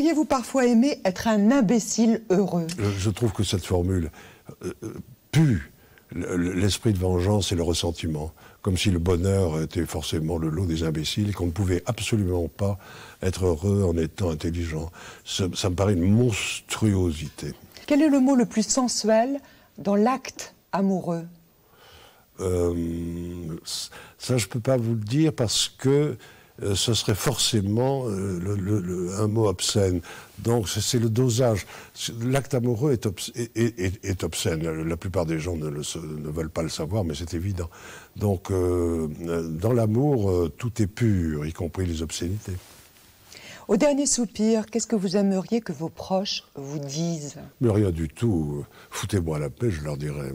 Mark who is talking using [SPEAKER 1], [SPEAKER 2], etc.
[SPEAKER 1] – vous parfois aimer être un imbécile heureux
[SPEAKER 2] Je trouve que cette formule euh, euh, pue l'esprit de vengeance et le ressentiment, comme si le bonheur était forcément le lot des imbéciles et qu'on ne pouvait absolument pas être heureux en étant intelligent. Ça, me paraît une monstruosité.
[SPEAKER 3] Quel est le mot le plus sensuel dans l'acte amoureux
[SPEAKER 2] euh, Ça, je ne peux pas vous le dire parce que euh, ce serait forcément euh, un mot obscène. Donc c'est le dosage. L'acte amoureux est, obscène. Euh, la plupart des gens ne, veulent pas le savoir, mais c'est évident. Donc dans l'amour, tout est pur, y compris les obscénités.
[SPEAKER 1] Au dernier soupir, qu'est-ce que vous aimeriez que vos proches vous disent
[SPEAKER 2] Mais rien du tout. Foutez-moi la paix, je leur dirais.